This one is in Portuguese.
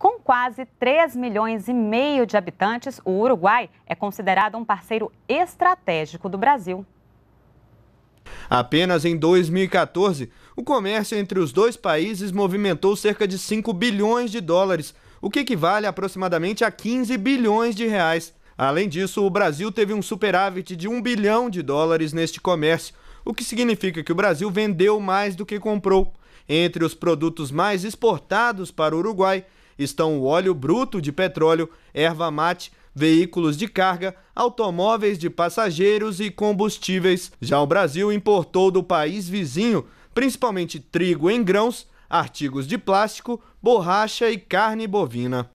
Com quase 3 milhões e meio de habitantes, o Uruguai é considerado um parceiro estratégico do Brasil. Apenas em 2014, o comércio entre os dois países movimentou cerca de 5 bilhões de dólares, o que equivale aproximadamente a 15 bilhões de reais. Além disso, o Brasil teve um superávit de 1 bilhão de dólares neste comércio, o que significa que o Brasil vendeu mais do que comprou. Entre os produtos mais exportados para o Uruguai estão o óleo bruto de petróleo, erva mate, veículos de carga, automóveis de passageiros e combustíveis. Já o Brasil importou do país vizinho principalmente trigo em grãos, artigos de plástico, borracha e carne bovina.